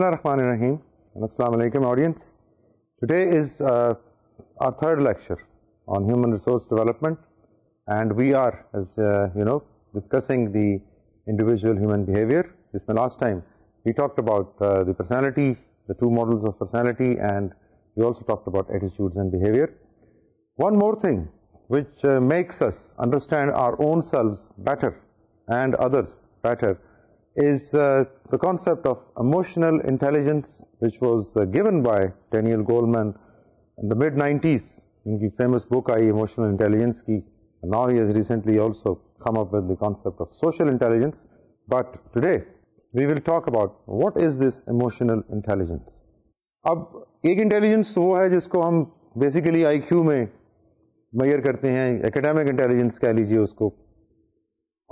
Bismillah ar-Rahman ar-Rahim and Assalamu alaikum audience. Today is uh, our third lecture on human resource development and we are as uh, you know discussing the individual human behavior. This my last time we talked about uh, the personality, the two models of personality and we also talked about attitudes and behavior. One more thing which uh, makes us understand our own selves better and others better is uh, the concept of emotional intelligence which was uh, given by Daniel Goleman in the mid 90s उनकी famous book आई emotional intelligence की and now he has recently also come up with the concept of social intelligence but today we will talk about what is this emotional intelligence अब एक intelligence वो है जिसको हम basically IQ में मैयर करते हैं एकेडमिक इंटेलिजेंस कह लीजिए उसको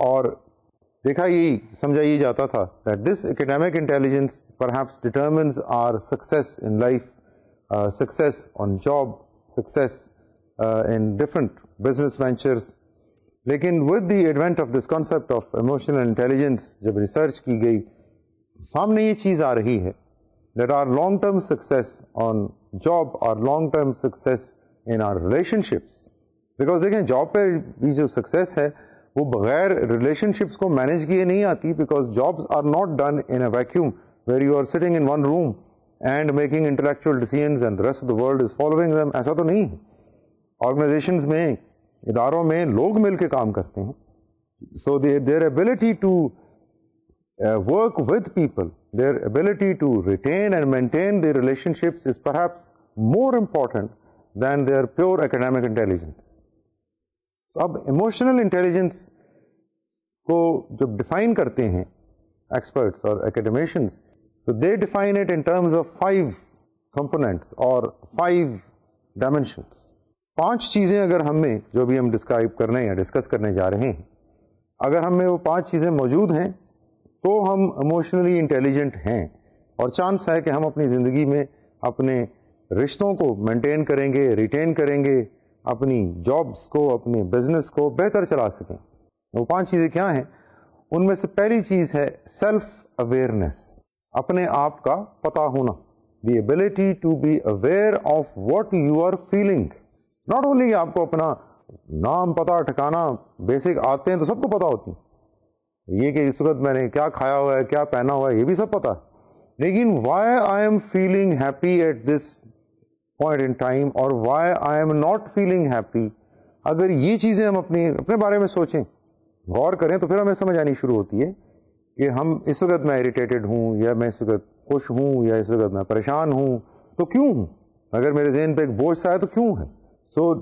और देखा यही समझा ये जाता था that this academic intelligence perhaps determines our success in life success on job success in different business ventures लेकिन with the advent of this concept of emotional intelligence जब रिसर्च की गई सामने ये चीज़ आ रही है that our long term success on job or long term success in our relationships because देखें जॉब पर भी जो सक्सेस है वो बगैर रिलेशनशिप्स को मैनेज किए नहीं आती because jobs are not done in a vacuum where you are sitting in one room and making intellectual decision and rest the world is following ऐसा तो नहीं ऑर्गेनाइजेशन में इदारों में लोग मिल के काम करते हैं so their ability to work with people their ability to retain and maintain the relationships is far more important than their pure academic intelligence तो अब इमोशनल इंटेलिजेंस को जब डिफाइन करते हैं एक्सपर्ट्स और एकेडमिशंस तो they define it in terms of five components और five dimensions पांच चीज़ें अगर हमें जो भी हम डिस्क्राइब करने या डिस्कस करने जा रहे हैं अगर हमें वो पांच चीज़ें मौजूद हैं तो हम इमोशनली इंटेलिजेंट हैं और चांस है कि हम अपनी ज़िंदगी में अपने रिश्तों को मेंटेन करेंगे रिटेन करेंगे अपनी जॉब्स को अपने बिजनेस को बेहतर चला सकें वो पांच चीज़ें क्या हैं उनमें से पहली चीज़ है सेल्फ अवेयरनेस अपने आप का पता होना the ability to be aware of what you are feeling not only आपको अपना नाम पता ठिकाना बेसिक आते हैं तो सबको पता होती ये कि इस वक्त मैंने क्या खाया हुआ है क्या पहना हुआ है ये भी सब पता है लेकिन why I am feeling happy at this point in time और why I am not feeling happy अगर ये चीज़ें हम अपने अपने बारे में सोचें गौर करें तो फिर हमें समझ आनी शुरू होती है कि हम इस वक्त मैं इरीटेटेड हूँ या मैं इस वक्त खुश हूँ या इस वक्त मैं परेशान हूँ तो क्यों हूँ अगर मेरे जहन पर एक बोझ सा है तो क्यों है so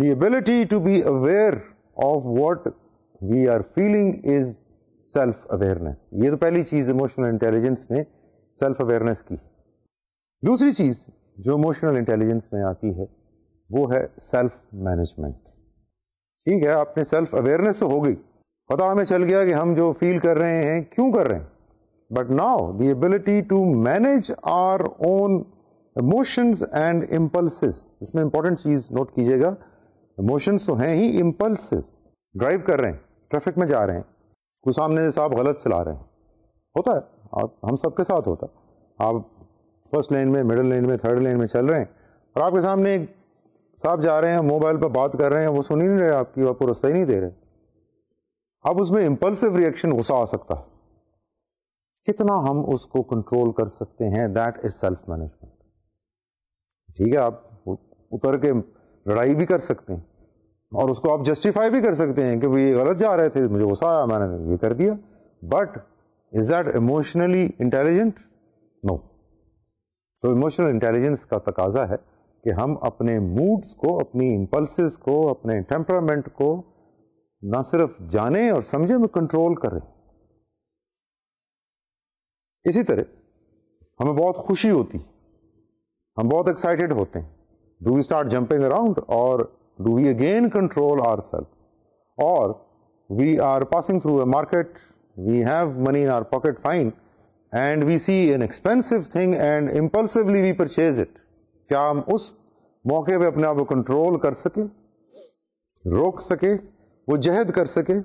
the ability to be aware of what we are feeling is self awareness ये तो पहली चीज़ इमोशनल इंटेलिजेंस में सेल्फ अवेयरनेस की दूसरी चीज़ जो इमोशनल इंटेलिजेंस में आती है वो है सेल्फ मैनेजमेंट ठीक है आपने सेल्फ अवेयरनेस तो हो गई पता हमें चल गया कि हम जो फील कर रहे हैं क्यों कर रहे हैं but now the ability to manage our own emotions and impulses इसमें इंपॉर्टेंट चीज नोट कीजिएगा इमोशंस तो हैं ही इम्पल्सिस ड्राइव कर रहे हैं ट्रैफिक में जा रहे हैं कोई सामने से आप गलत चला रहे हैं होता है आप हम सबके साथ होता है आप फर्स्ट लेन में मिडल लेन में थर्ड लेन में चल रहे हैं और आपके सामने एक साहब जा रहे हैं मोबाइल पर बात कर रहे हैं वो सुन ही नहीं रहे आपकी आपको रस्ता ही नहीं दे रहे अब उसमें इम्पल्सिव रिएक्शन गुस्सा आ सकता है कितना हम उसको कंट्रोल कर सकते हैं दैट इज सेल्फ मैनेजमेंट ठीक है आप उतर के लड़ाई भी कर सकते हैं और उसको आप जस्टिफाई भी कर सकते हैं कि वो ये गलत जा रहे थे मुझे गुस्सा आया मैंने ये कर दिया but is that emotionally intelligent no so emotional intelligence का तकाजा है कि हम अपने मूड्स को अपनी इम्पल्स को अपने टेम्परामेंट को ना सिर्फ जाने और समझे में कंट्रोल करें इसी तरह हमें बहुत खुशी होती हम बहुत एक्साइटेड होते हैं do we start jumping around और do we again control our self और we are passing through a market we have money in our pocket fine and we see an expensive thing and impulsively we purchase it क्या हम उस मौके पे अपने आप को कंट्रोल कर सके रोक सके वो जहद कर सके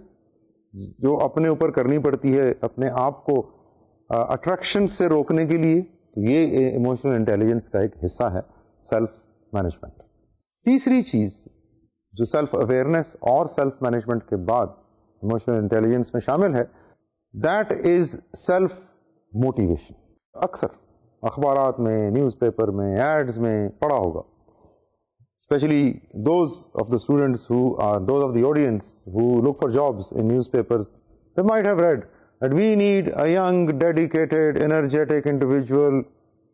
जो अपने ऊपर करनी पड़ती है अपने आप को अट्रैक्शन से रोकने के लिए तो ये इमोशनल इंटेलिजेंस का एक हिस्सा है सेल्फ मैनेजमेंट तीसरी चीज जो सेल्फ अवेयरनेस और सेल्फ मैनेजमेंट के बाद इमोशनल इंटेलिजेंस में शामिल है दैट इज सेल्फ मोटिवेशन अक्सर अखबार में न्यूज़पेपर में एड्स में पढ़ा होगा specially those of the students who are those of the audience who look for jobs in newspapers they might have read that we need a young, dedicated, energetic individual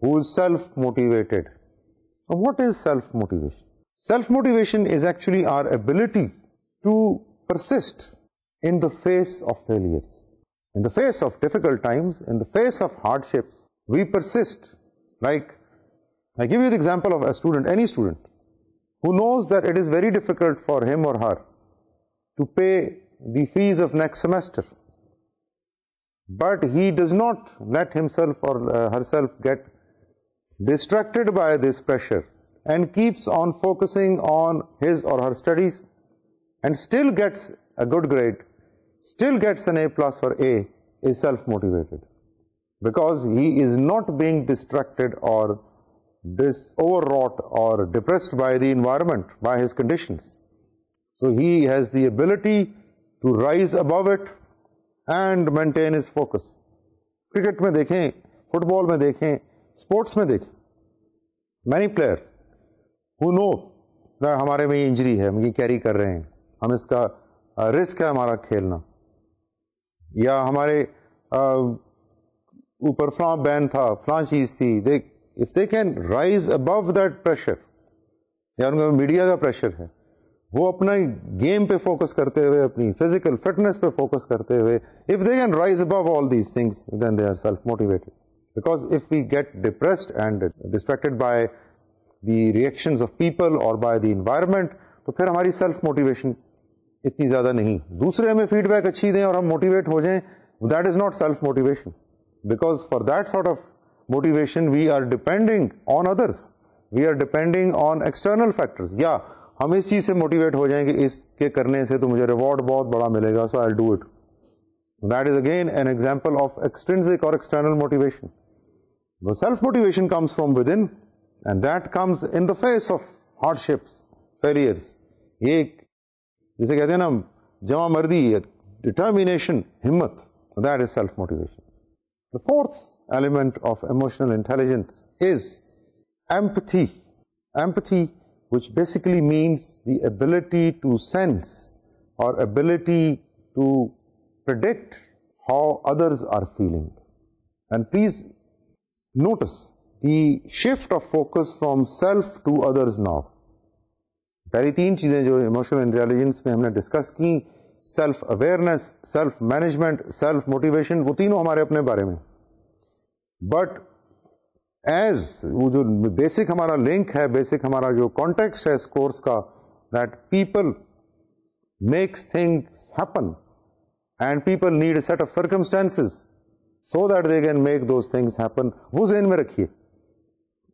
who is self-motivated. Now, what is self-motivation? Self-motivation is actually our ability to persist in the face of failures. In the face of difficult times, in the face of hardships, we persist. Like, I give you the example of a student, any student, who knows that it is very difficult for him or her to pay the fees of next semester. But he does not let himself or uh, herself get distracted by this pressure and keeps on focusing on his or her studies and still gets a good grade still gets an A plus for A is self-motivated because he is not being distracted or dis overwrought or depressed by the environment, by his conditions. So he has the ability to rise above it and maintain his focus. Cricket में देखें football में देखें sports में देखें many players who know हमारे में ये injury है हम ये कैरी कर रहे हैं हम इसका रिस्क है हमारा खेलना या हमारे ऊपर फ्लां बैन था फ्लां चीज़ थी they if they can rise above that pressure या उनका मीडिया का प्रेशर है वो अपना गेम पे फोकस करते हुए अपनी फिजिकल फिटनेस पे फोकस करते हुए if they can rise above all these things then they are self motivated because if we get depressed and distracted by the reactions of people और बाय द इन्वायरमेंट तो फिर हमारी self motivation इतनी ज्यादा नहीं दूसरे हमें फीडबैक अच्छी दें और हम मोटिवेट हो जाएं that is not self motivation because for that sort of motivation we are depending on others we are depending on external factors या हम इस चीज से मोटिवेट हो जाएंगे इसके करने से तो मुझे रिवॉर्ड बहुत बड़ा मिलेगा so I do it that is again an example of extrinsic और external motivation self motivation comes from within and that comes in the face of hardships failures ये एक जिसे कहते हैं ना जमा मर्दी डिटर्मिनेशन हिम्मत that is self motivation the fourth element of emotional intelligence is empathy. Empathy, which basically means the ability to sense or ability to predict how others are feeling. And please notice the shift of focus from self to others now. पहली तीन चीज़ें जो emotional intelligence में हमने discuss की self awareness self management self motivation वो तीनों हमारे अपने बारे में बट एज वो जो बेसिक हमारा लिंक है बेसिक हमारा जो कॉन्टेक्स्ट है इस कोर्स का that people makes things happen and people need a set of circumstances so that they can make those things happen वो जेन में रखिए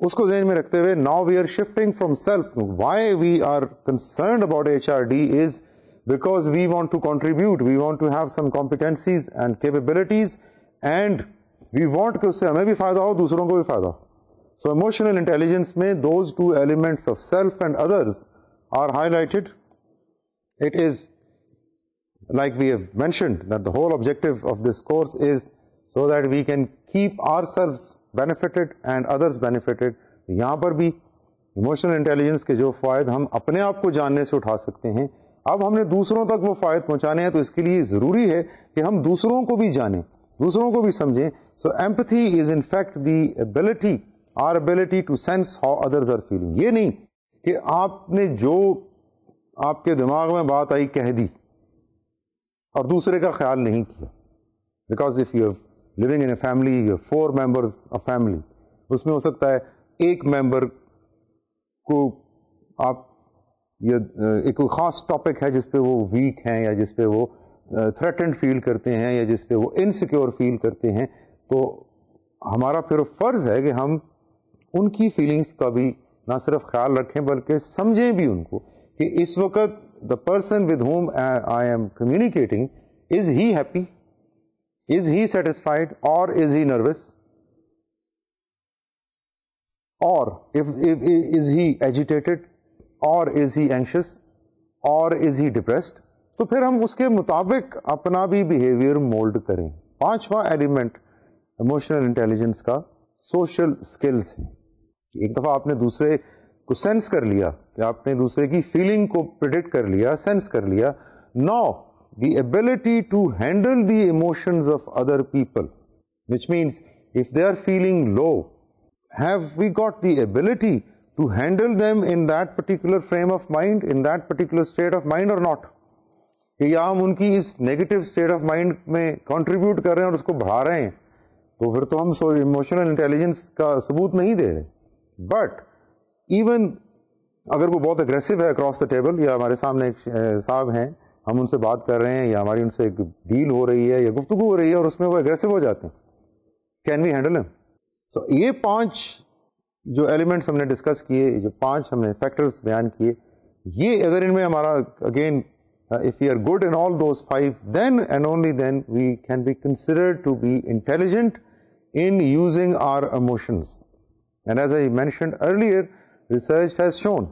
उसको जहन में रखते हुए now we are shifting from self why we are concern about H R D is because we want to contribute we want to have some competencies and capabilities and we want कि उससे हमें भी फायदा हो दूसरों को भी फायदा हो सो इमोशनल इंटेलिजेंस में those two elements of self and others are highlighted it is like we have mentioned that the whole objective of this course is so that we can keep ourselves benefited and others benefited यहाँ पर भी emotional intelligence के जो फ़ायद हम अपने आप को जानने से उठा सकते हैं अब हमने दूसरों तक वो फ़ायद पहुँचाने हैं तो इसके लिए ज़रूरी है कि हम दूसरों को भी जानें दूसरों को भी समझें so empathy is in fact the ability our ability to sense how others are feeling ये नहीं कि आपने जो आपके दिमाग में बात आई कह दी और दूसरे का ख्याल नहीं किया because if you have living in a family four members of family उसमें हो सकता है एक मेंबर को आप ये एक ख़ास टॉपिक है जिसपे वो वीक हैं या जिसपे वो थ्रेटेंड फील करते हैं या जिसपे वो इनसिक्योर फील करते हैं तो हमारा फिर फ़र्ज़ है कि हम उनकी फीलिंग्स का भी ना सिर्फ ख्याल रखें बल्कि समझें भी उनको कि इस वक्त the person with whom I am communicating is he happy is he satisfied और इज ही नर्वस और if if is he agitated और इज ही एंशियस और इज ही डिप्रेस्ड तो फिर हम उसके मुताबिक अपना भी बिहेवियर मोल्ड करें पांचवा एलिमेंट इमोशनल इंटेलिजेंस का सोशल स्किल्स है एक दफा आपने दूसरे को सेंस कर लिया आपने दूसरे की फीलिंग को प्रिडिक्ट कर लिया सेंस कर लिया नौ the ability to handle the emotions of other people, which means if they are feeling low, have we got the ability to handle them in that particular frame of mind, in that particular state of mind or not? कि या हम उनकी इस negative state of mind में contribute कर रहे हैं और उसको बढ़ा रहे हैं तो फिर तो हम इमोशनल इंटेलिजेंस का सबूत नहीं दे रहे बट इवन अगर वो बहुत अग्रेसिव है अक्रॉस द टेबल या हमारे सामने एक साहब हैं हम उनसे बात कर रहे हैं या हमारी उनसे एक डील हो रही है या गुफ्तु हो रही है और उसमें वो एग्रेसिव हो जाते हैं can we handle am so ये पांच जो एलिमेंट्स हमने डिस्कस किए जो पांच हमने फैक्टर्स बयान किए ये अगर इनमें हमारा again if you are good in all those five then and only then we can be consider to be intelligent in using our emotions. And as I mentioned earlier, research has shown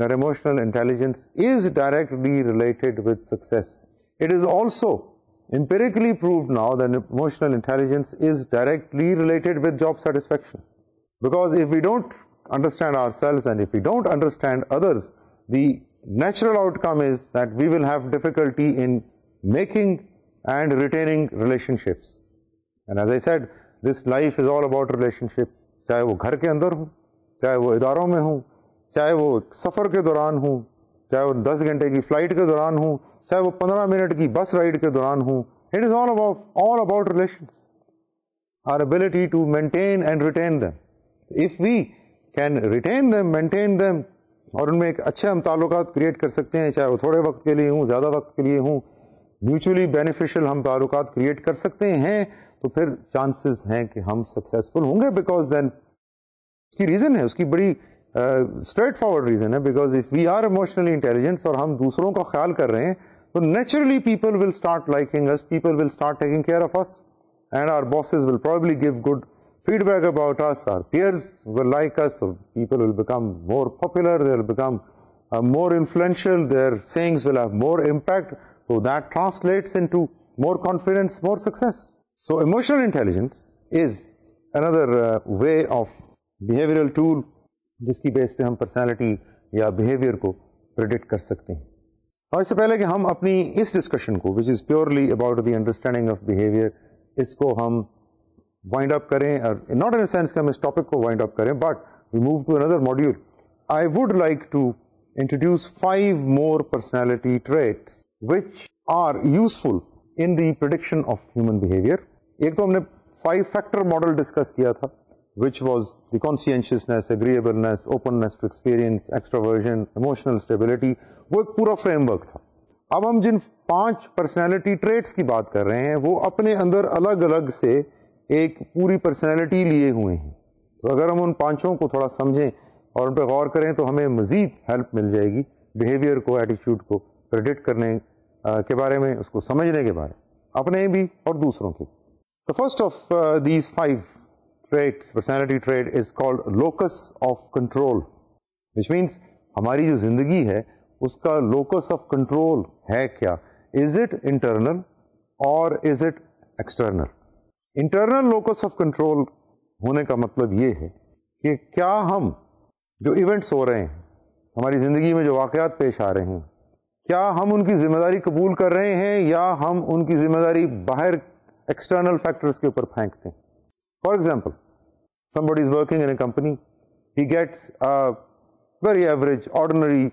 that emotional intelligence is directly related with success. It is also empirically proved now that emotional intelligence is directly related with job satisfaction. Because if we don't understand ourselves and if we don't understand others, the natural outcome is that we will have difficulty in making and retaining relationships. And as I said, this life is all about relationships. चाहे वो घर के अंदर हो चाहे वो इदारों में हो चाहे वो सफ़र के दौरान हो चाहे वो दस घंटे की फ़्लाइट के दौरान हूँ चाहे वो पंद्रह मिनट की बस राइड के दौरान हूँ it is all about all about relation our ability to maintain and retain them if we can retain them maintain them और उनमें एक अच्छे हम ताल्लुक क्रिएट कर सकते हैं चाहे वो थोड़े वक्त के लिए हूँ ज़्यादा वक्त के लिए हूँ म्यूचुअली बेनिफिशल हम ताल्लुक क्रिएट कर सकते हैं तो फिर चांसेस हैं कि हम सक्सेसफुल होंगे बिकॉज देन उसकी रीज़न है उसकी बड़ी Uh, straightforward reason है because if we are emotionally intelligent और हम दूसरों का ख्याल कर रहे हैं people will start will start liking us people will start taking care of us and our bosses will probably feedback about us, our peers will like us, so people will become more popular, they'll become uh, more influential, their sayings will have more impact, so that translates into more confidence, more success. So emotional intelligence is another uh, way of behavioral tool जिसकी base पे हम personality या behaviour को predict कर सकते हैं और इससे पहले कि हम अपनी इस डिस्कशन को which is purely about the understanding of behaviour इसको हम वाइंड अप करें और नॉट इन सेंस कि हम इस टॉपिक को वाइंड अप करें but we move to another module I would like to introduce five more personality traits which are useful in the prediction of human behavior. एक तो हमने फाइव फैक्टर मॉडल डिस्कस किया था which was the conscientiousness, agreeableness, openness to experience, extroversion, emotional stability, वो एक पूरा framework था अब हम जिन पांच पर्सनालिटी ट्रेट्स की बात कर रहे हैं वो अपने अंदर अलग अलग से एक पूरी पर्सनालिटी लिए हुए हैं तो अगर हम उन पांचों को थोड़ा समझें और उन पर गौर करें तो हमें मज़ीद हेल्प मिल जाएगी बिहेवियर को एटीट्यूड को प्रेडिक्ट करने के बारे में उसको समझने के बारे में अपने भी और दूसरों के the first of these five traits, personality trait is called locus of control, which means हमारी जो जिंदगी है उसका locus of control है क्या? Is it internal or is it external? Internal locus of control होने का मतलब ये है कि क्या हम जो इवेंट्स हो रहे हैं हमारी ज़िंदगी में जो वाक़ात पेश आ रहे हैं क्या हम उनकी ज़िम्मेदारी कबूल कर रहे हैं या हम उनकी ज़िम्मेदारी बाहर एक्सटर्नल फैक्टर्स के ऊपर फेंकते हैं For example, somebody is working in a company, he gets a very average, ordinary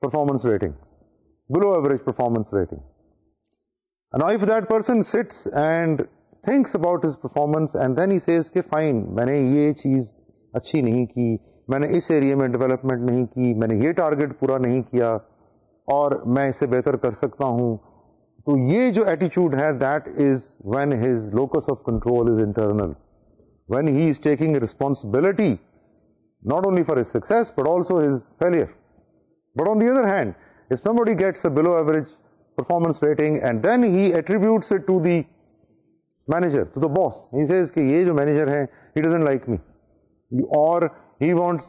performance ratings, below average performance rating. And now if that person sits and thinks about his performance and then he says "Okay, fine, मैंने ये चीज़ अच्छी नहीं की, I इस area में development नहीं की, मैंने ये टारगेट पूरा नहीं target. और मैं इसे बेहतर कर सकता हूँ तो ये attitude—that एटीट्यूड है that is when his locus of control is internal when he is taking responsibility not only for his success but also his failure but on the if somebody gets a below average performance rating and then he attributes it to the manager, to the boss. He says कि ये जो manager he doesn't like me. Or he wants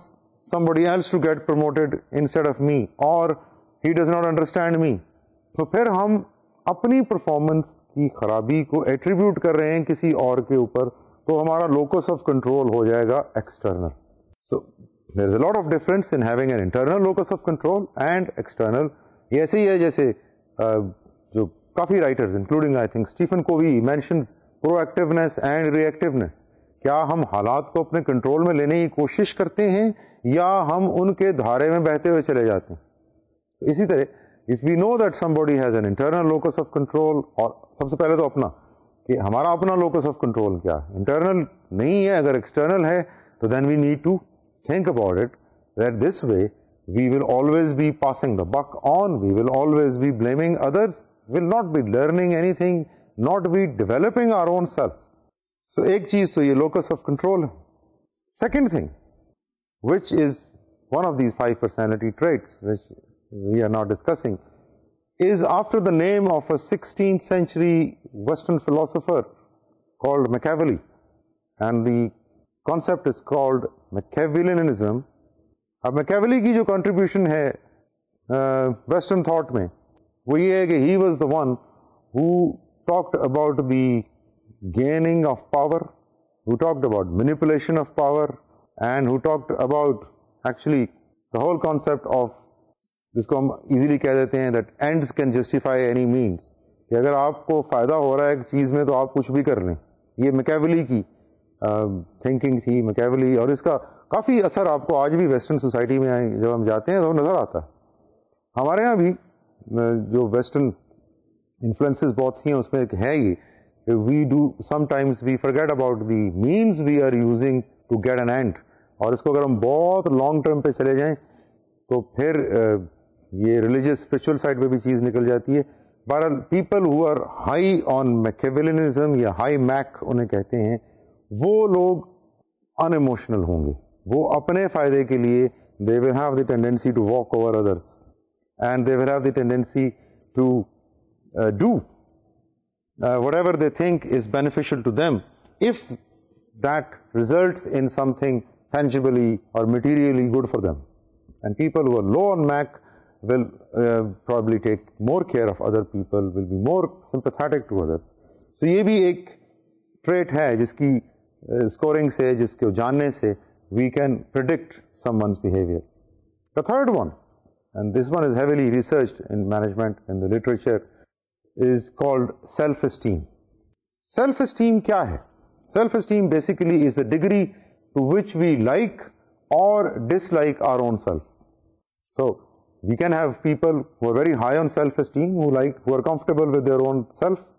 somebody else to get promoted instead of me. Or he does not understand me. So, फिर हम अपनी performance की खराबी को attribute कर रहे हैं किसी और के ऊपर तो हमारा लोकस ऑफ कंट्रोल हो जाएगा external so there is a lot of difference in having an internal locus of control and external ये ऐसे ही है जैसे जो काफ़ी writers including I think Stephen Covey mentions proactiveness and reactiveness क्या हम हालात को अपने कंट्रोल में लेने की कोशिश करते हैं या हम उनके धारे में बहते हुए चले जाते हैं इसी तरह if we know that somebody has an internal locus of control or sabse pehle to apna ki hamara apna locus of control kya internal nahi hai agar external hai so then we need to think about it that this way we will always be passing the buck on we will always be blaming others will not be learning anything not be developing our own self so ek cheez to ye locus of control second thing which is one of these five personality traits which we are now discussing is after the name of a 16th century western philosopher called Machiavelli and the concept is called Machiavellianism. अब Machiavelli की contribution है western thought में वो he was the one who talked about the gaining of power, who talked about manipulation of power and who talked about actually the whole concept of जिसको हम easily कह देते हैं that ends can justify any means कि अगर आपको फ़ायदा हो रहा है एक चीज़ में तो आप कुछ भी कर लें ये मैकेवली की थिंकिंग um, uh, थी मैकेवली और इसका काफ़ी असर आपको आज भी वेस्टर्न सोसाइटी में आए जब हम जाते हैं तो नज़र आता है हमारे यहाँ भी जो वेस्टर्न इन्फ्लुएंसेस बहुत सी हैं उसमें एक है ये we do sometimes we forget about the means we are using to get an end और इसको अगर हम बहुत लॉन्ग टर्म पे चले जाएं तो फिर uh, ये रिलीजियस स्पिरिचुअल साइड पे भी चीज़ निकल जाती है बहरहाल people who are high on Machiavellianism या हाई मैक उन्हें कहते हैं वो लोग अनइमोशनल होंगे वो अपने फ़ायदे के लिए they will have the tendency to walk over others and they will have the tendency to do whatever they think is beneficial to them if that result in something tangibly और materially good for them and people who low on Mach will uh, probably take more care of other people, will be more sympathetic to others. So ये भी एक trait है जिसकी uh, scoring से, जिसको जानने से we can predict someone's behavior. The third one, and this one is heavily researched in management in the literature, is called self-esteem. Self-esteem क्या है? Self-esteem basically is the degree to which we like or dislike our own self. So we can have people who are very high on self-esteem, who like, who are comfortable with their own self.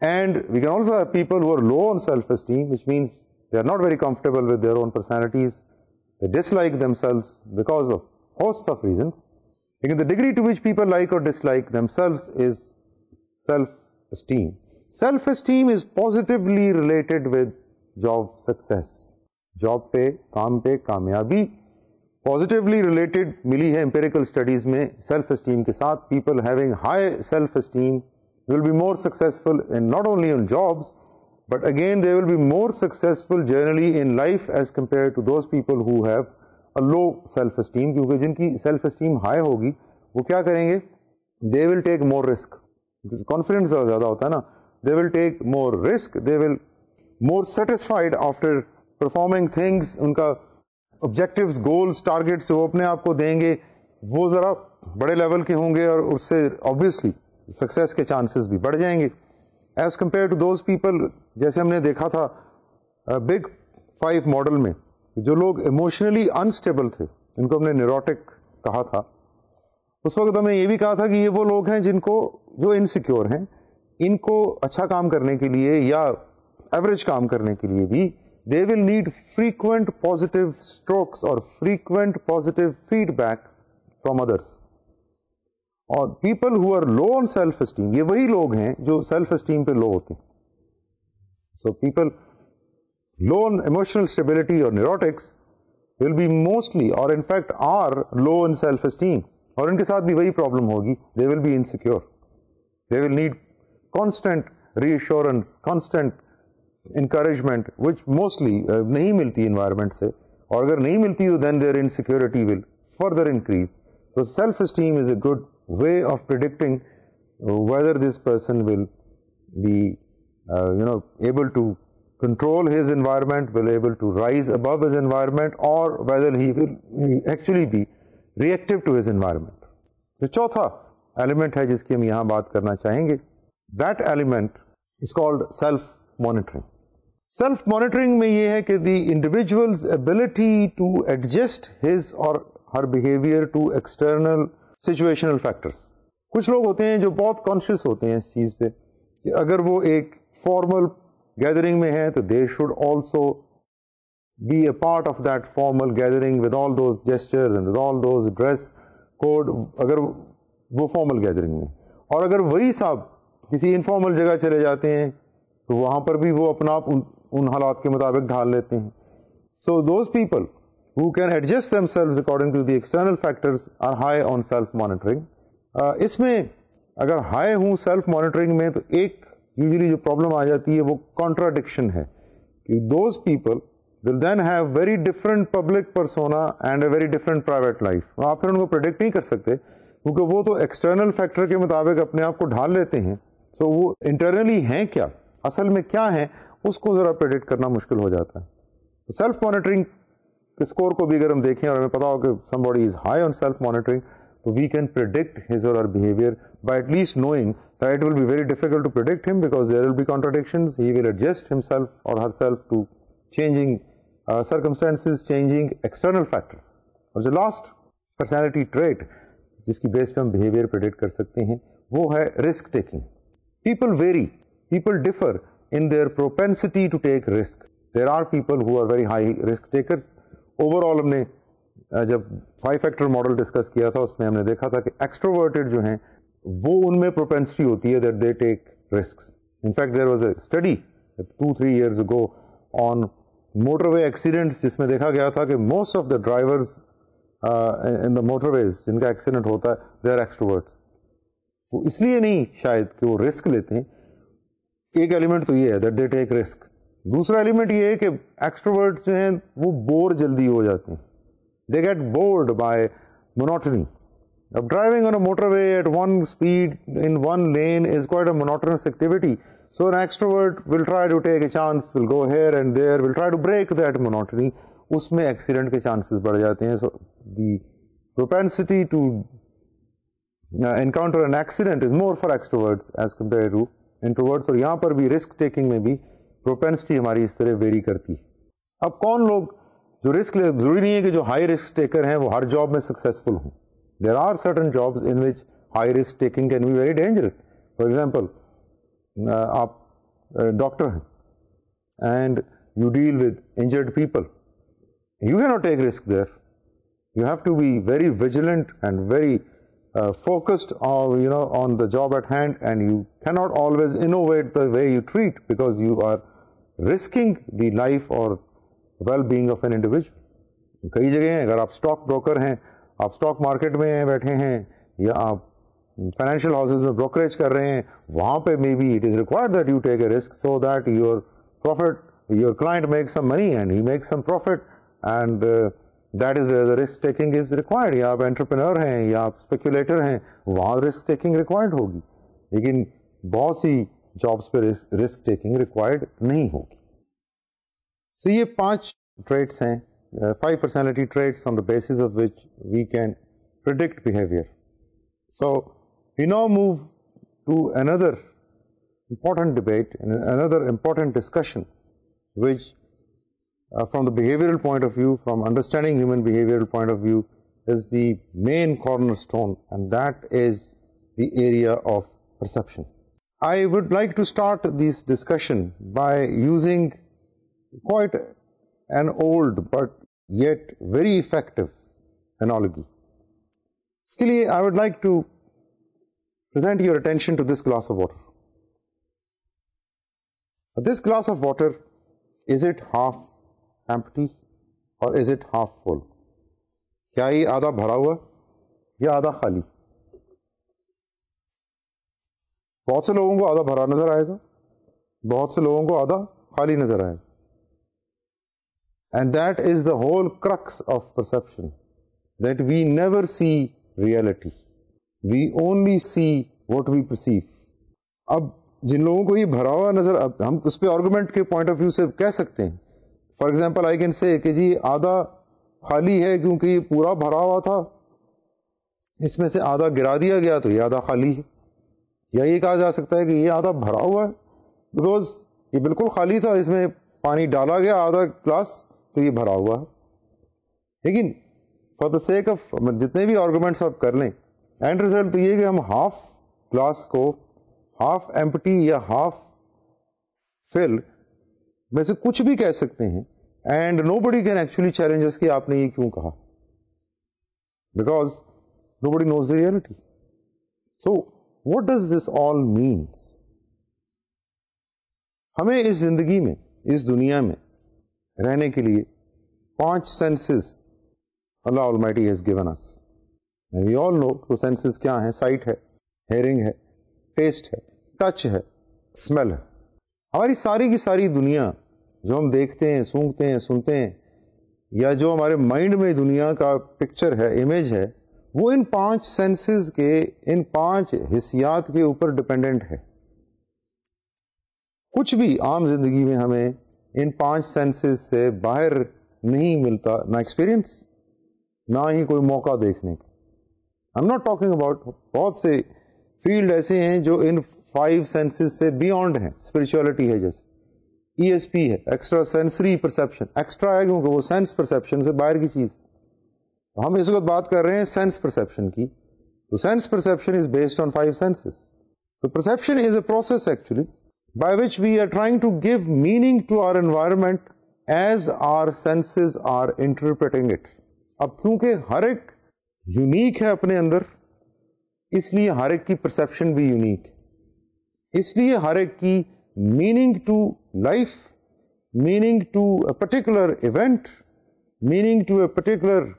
And we can also have people who are low on self-esteem, which means they are not very comfortable with their own personalities. They dislike themselves because of hosts of reasons. Again, the degree to which people like or dislike themselves is self-esteem. Self-esteem is positively related with job success. Job pe, kaam pe, kamyabi positively related मिली है empirical studies में self esteem के साथ people having high self esteem will be more successful in not only in jobs, but again they will be more successful generally in life as compared to those people who have a low self-esteem. क्योंकि जिनकी self-esteem high होगी, वो क्या करेंगे? They will take more risk. Confidence ज़्यादा होता है ना? They will take more risk. They will more satisfied after performing things. उनका ऑब्जेक्टिव्स गोल्स टारगेट्स वो अपने आप को देंगे वो ज़रा बड़े लेवल के होंगे और उससे ऑब्वियसली सक्सेस के चांसेस भी बढ़ जाएंगे as compare to those people जैसे हमने देखा था बिग फाइव मॉडल में जो लोग इमोशनली अनस्टेबल थे इनको हमने निरोटिक कहा था उस वक्त हमने ये भी कहा था कि ये वो लोग हैं जिनको जो इनसिक्योर हैं इनको अच्छा काम करने के लिए या एवरेज काम करने के लिए भी they will need frequent positive strokes or frequent positive feedback from others. Or people who are low on self esteem ये वही लोग हैं जो self esteem पे low होते So people low on emotional stability or neurotics will be mostly or in fact are low in self esteem in इनके साथ the वही problem होगी they will be insecure. They will need constant reassurance, constant encouragement which mostly नहीं मिलती environment से और अगर नहीं मिलती तो then their insecurity will further increase so self esteem is a good way of predicting whether this person will be you know able to control his environment, will able to rise above his environment or whether he will he actually be reactive to his environment. जो तो चौथा element है जिसकी हम यहाँ बात करना चाहेंगे that element is called self monitoring self monitoring में ये है कि the individual's ability to adjust his or her behaviour to external situational factors कुछ लोग होते हैं जो बहुत कॉन्शियस होते हैं इस चीज़ पे कि अगर वो एक फॉर्मल गैदरिंग में है तो they should also be a part of that formal gathering with all those gestures and with all those dress code अगर वो फॉर्मल गैदरिंग में और अगर वही साहब किसी इनफॉर्मल जगह चले जाते हैं तो वहाँ पर भी वो अपना उन हालात के मुताबिक ढाल लेते हैं so those people who can adjust themselves according to the external factors are high on self monitoring इसमें अगर हाई हूँ सेल्फ मॉनिटरिंग में तो एक यूजली जो प्रॉब्लम आ जाती है वो कॉन्ट्राडिक्शन है कि those people will then have very different public persona and a very different private life आप फिर उनको प्रोडिक्ट नहीं कर सकते क्योंकि वो तो एक्सटर्नल फैक्टर के मुताबिक अपने आप को ढाल लेते हैं सो so, वो इंटरनली हैं क्या असल में क्या हैं उसको ज़रा प्रेडिक्ट करना मुश्किल हो जाता है तो सेल्फ मॉनिटरिंग स्कोर को भी अगर हम देखें और हमें पता हो कि somebody is high on self monitoring तो we can predict his or behaviour by at least knowing that it will be very difficult to predict him because there will be contradictions. He will adjust himself or herself to changing uh, circumstances, changing external factors. और जो last personality trait जिसकी base पे हम behavior predict कर सकते हैं वो है risk taking. People vary, people differ in their propensity to take risk. There are people who are very high risk takers. Overall हमने जब फाइव फैक्टर मॉडल डिस्कस किया था उसमें हमने देखा था कि एक्सट्रोवर्टेड जो हैं वो उनमें प्रोपेंसिटी होती है that they take risk in fact there was a study two three years ago on motorway accidents जिसमें देखा गया था कि most of the drivers in the motorways जिनका एक्सीडेंट होता है दे आर एक्सट्रोवर्ट्स वो इसलिए नहीं शायद कि वो रिस्क लेते हैं एक एलिमेंट तो ये है दैट दे टेक रिस्क दूसरा एलिमेंट ये है कि एक्सट्रोवर्ट्स जो हैं वो बोर जल्दी हो जाते हैं they get bored by monotony अब driving on a motorway at one speed in one lane is quite a monotonous activity So an extrovert will try to take a chance will go here and there will try to break that monotony. उसमें accident के chances बढ़ जाते हैं so the propensity to encounter an accident is more for extroverts as compare to introverts और यहाँ पर भी risk taking में भी प्रोपेंसिटी हमारी इस तरह वेरी करती है अब कौन लोग जो रिस्क ले जरूरी नहीं है कि जो हाई रिस्क टेकर हैं वो हर जॉब में सक्सेसफुल हों there are certain jobs in which high risk taking can be very dangerous for example आप डॉक्टर uh, हैं and you deal with injured people you cannot take risk there you have to be very vigilant and very uh, focused on, you know, on the job at hand and you cannot always innovate the way you treat because you are risking the life or well-being of an individual. कई जगह हैं अगर आप stock broker हैं आप stock market में बैठे हैं या आप फाइनेंशियल हाउसेज में ब्रोकरेज कर रहे हैं वहाँ पे maybe it is required that you take a risk so that your profit your client make some money and he make some profit and that is where the risk taking is required. You are entrepreneur hai, you are speculator hai, wahan risk taking required hogi. Lekin bossy jobs pe risk, taking required nahi hogi. So, ye panch traits hain, uh, five personality traits on the basis of which we can predict behavior. So, we now move to another important debate and another important discussion which uh, from the behavioral point of view, from understanding human behavioral point of view, is the main cornerstone and that is the area of perception. I would like to start this discussion by using quite an old but yet very effective analogy. इसके I would like to present your attention to this glass of water. This glass of water, is it half empty or is it half full क्या ये आधा भरा हुआ या आधा खाली बहुत से लोगों को आधा भरा नजर आएगा बहुत से लोगों को आधा खाली नजर आएगा and that is the whole crux of perception that we never see reality we only see what we perceive अब जिन लोगों को ये भरा हुआ नजर अब हम उस पर आर्गूमेंट के पॉइंट ऑफ व्यू से कह सकते हैं for example I can say कि जी आधा खाली है क्योंकि ये पूरा भरा हुआ था इसमें से आधा गिरा दिया गया तो ये आधा खाली है या ये कहा जा सकता है कि ये आधा भरा हुआ है बिकॉज ये बिल्कुल खाली था इसमें पानी डाला गया आधा ग्लास तो ये भरा हुआ है लेकिन फॉर द सेक ऑफ जितने भी आर्गूमेंट्स आप कर लें एंड रिजल्ट तो ये कि हम हाफ ग्लास को हाफ एम्पटी या हाफ फिल में से कुछ भी कह सकते हैं and nobody can actually challenge कि आपने ये क्यों कहा because nobody knows the reality so what does this all means हमें इस जिंदगी में इस दुनिया में रहने के लिए पांच senses Allah almighty has given us we all know तो सेंसेस क्या है साइट है हेयरिंग है टेस्ट है टच है स्मेल है हमारी सारी की सारी दुनिया जो हम देखते हैं सूंघते हैं सुनते हैं या जो हमारे माइंड में दुनिया का पिक्चर है इमेज है वो इन पांच सेंसेस के इन पांच हिस्सियात के ऊपर डिपेंडेंट है कुछ भी आम जिंदगी में हमें इन पांच सेंसेस से बाहर नहीं मिलता ना एक्सपीरियंस ना ही कोई मौका देखने का I am not talking about बहुत से फील्ड ऐसे हैं जो इन फाइव सेंसेस से बियॉन्ड हैं स्पिरिचुअलिटी है जैसे ईएसपी e है एक्स्ट्रा सेंसरी परसेप्शन एक्स्ट्रा है क्योंकि वो सेंस परसेप्शन से बाहर की चीज़ तो हम इस वक्त बात कर रहे हैं सेंस परसेप्शन की तो sense perception is based on five senses so perception is a process actually by which we are trying to give meaning to our environment as our senses are interpreting it. अब क्योंकि हर एक unique है अपने अंदर इसलिए हर एक की परसेप्शन भी यूनिक है इसलिए हर एक की meaning to life, meaning to a particular event, meaning to a particular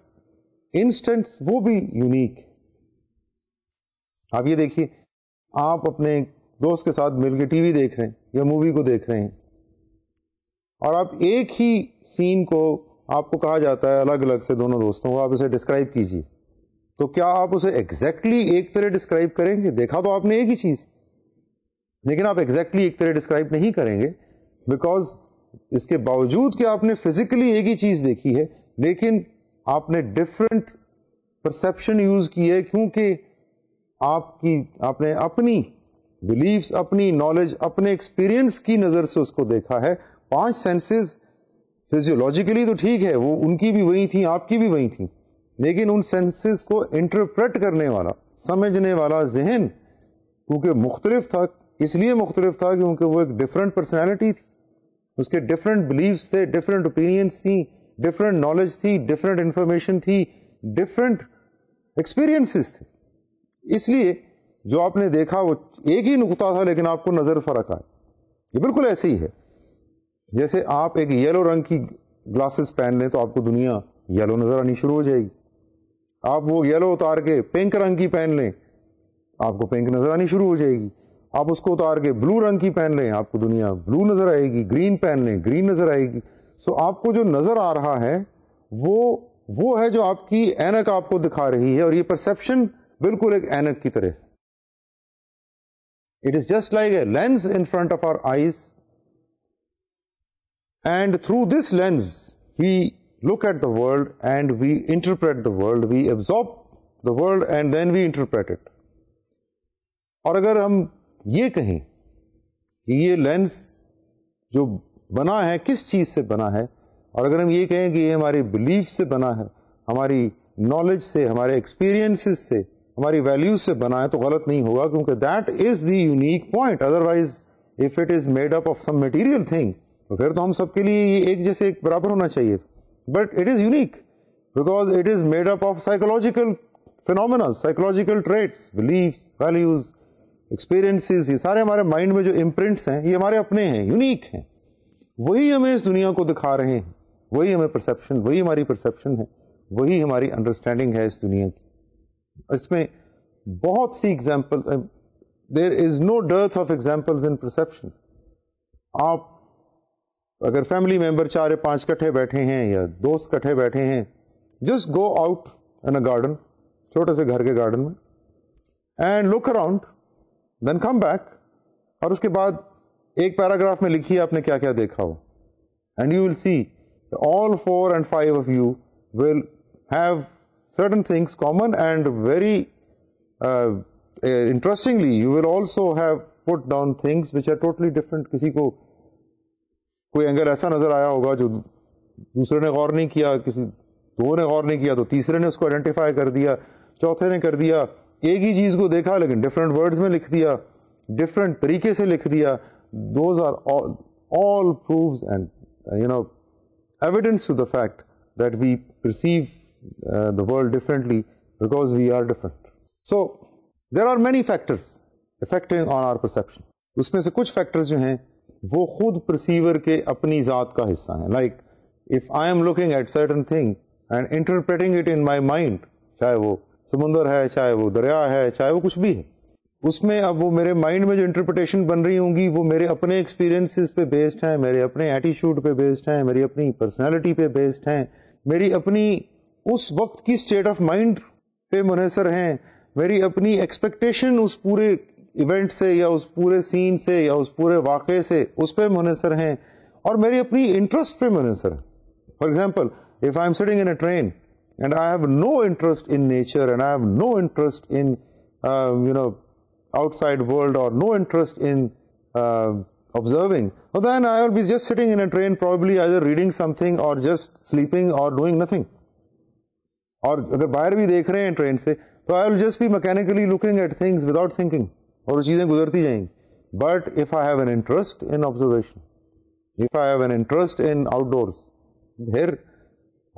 instance, वो भी unique है आप ये देखिए आप अपने दोस्त के साथ मिलकर टीवी देख रहे हैं या मूवी को देख रहे हैं और आप एक ही सीन को आपको कहा जाता है अलग अलग से दोनों दोस्तों को आप उसे डिस्क्राइब कीजिए तो क्या आप उसे एग्जैक्टली exactly एक तरह डिस्क्राइब करेंगे देखा तो आपने एक ही चीज़ लेकिन आप एग्जैक्टली exactly एक तरह डिस्क्राइब नहीं करेंगे बिकॉज इसके बावजूद कि आपने फिजिकली एक ही चीज देखी है लेकिन आपने डिफरेंट परसेप्शन यूज की है क्योंकि आपकी आपने अपनी बिलीव्स अपनी नॉलेज अपने एक्सपीरियंस की नजर से उसको देखा है पांच सेंसेस फिजियोलॉजिकली तो ठीक है वो उनकी भी वही थी आपकी भी वही थी लेकिन उन सेंसेस को इंटरप्रेट करने वाला समझने वाला जहन क्योंकि मुख्तलिफ था इसलिए मुख्तलिफ था क्योंकि वो एक डिफरेंट पर्सनैलिटी थी उसके डिफरेंट बिलीव्स थे डिफरेंट ओपिनियंस थी डिफरेंट नॉलेज थी डिफरेंट इंफॉर्मेशन थी डिफरेंट एक्सपीरियंसेस थे इसलिए जो आपने देखा वो एक ही नुकता था लेकिन आपको नज़र फर्क आया ये बिल्कुल ऐसे ही है जैसे आप एक येलो रंग की ग्लासेस पहन लें तो आपको दुनिया येलो नज़र आनी शुरू हो जाएगी आप वो येलो उतार के पिंक रंग की पहन लें आपको पिंक नज़र आनी शुरू हो जाएगी आप उसको उतार के ब्लू रंग की पहन लें आपको दुनिया ब्लू नज़र आएगी ग्रीन पहन लें ग्रीन नज़र आएगी सो आपको जो नज़र आ रहा है वो वो है जो आपकी एनक आपको दिखा रही है और ये परसेप्शन बिल्कुल एक एनक की तरह it is just like a lens in front of our eyes and through this lens we look at the world and we interpret the world we absorb the world and then we interpret it और अगर हम ये कहें कि ये lens जो बना है किस चीज़ से बना है और अगर हम ये कहें कि ये हमारी बिलीफ से बना है हमारी नॉलेज से हमारे एक्सपीरियंसिस से हमारी वैल्यूज से बना है तो गलत नहीं होगा क्योंकि that is the unique point otherwise if it is made up of some material thing तो फिर तो हम सबके लिए ये एक जैसे एक बराबर होना चाहिए but it is unique because it is made up of psychological phenomena psychological traits believes values experiences ये सारे हमारे माइंड में जो इम्प्रिंट्स हैं ये हमारे अपने हैं यूनिक हैं वही हमें इस दुनिया को दिखा रहे हैं वही हमें परसेप्शन वही हमारी परसेप्शन है वही हमारी अंडरस्टैंडिंग है इस दुनिया की इसमें बहुत सी example there is no dearth of examples in perception आप अगर फैमिली मेंबर चार या पांच कट्ठे बैठे हैं या दोस्त कट्ठे बैठे हैं just go out in a garden छोटे से घर के गार्डन में and look around then come back और उसके बाद एक पैराग्राफ में लिखिए आपने क्या क्या देखा हो and you will see all four and five of you will have certain things common and very uh, uh, interestingly you will also have put down things which are किसी को कोई एंगल ऐसा नजर आया होगा जो दूसरे ने गौर नहीं किया किसी दो ने गौर नहीं किया तो तीसरे ने उसको आइडेंटिफाई कर दिया चौथे ने कर दिया एक ही चीज को देखा लेकिन डिफरेंट वर्ड्स में लिख दिया डिफरेंट तरीके से लिख दिया those are all proves and you know evidence to the fact that we perceive uh, the world differently because we are different. So, there are many factors affecting on our perception. उसमें से कुछ factors जो हैं वो खुद perceiver के अपनी ज़ात का हिस्सा हैं. Like, if I am looking at certain thing and interpreting it in my mind, चाहे वो समुंदर है चाहे वो दरिया है चाहे वो कुछ भी है उसमें अब वो मेरे माइंड में जो इंटरप्रिटेशन बन रही होंगी वो मेरे अपने एक्सपीरियंसिस पे बेस्ड है मेरे अपने एटीट्यूड पे बेस्ड है मेरी अपनी पर्सनैलिटी पे बेस्ड है मेरी अपनी उस वक्त की स्टेट ऑफ माइंड पे मुनसर है मेरी अपनी एक्सपेक्टेशन उस पूरे इवेंट से या उस पूरे सीन से या उस पूरे वाक़े से उस पर मुनसर है और मेरी अपनी इंटरेस्ट पे मुनसर है for example if I am sitting in a train and I have no interest in nature and I have no interest in, uh, you know, outside world or no interest in uh, observing, well, then I will be just sitting in a train probably either reading something or just sleeping or doing nothing. Or if you are looking outside in a train, se, so I will just be mechanically looking at things without thinking. اور وہ چیزیں گزرتی جائیں But if I have an interest in observation, if I have an interest in outdoors, here.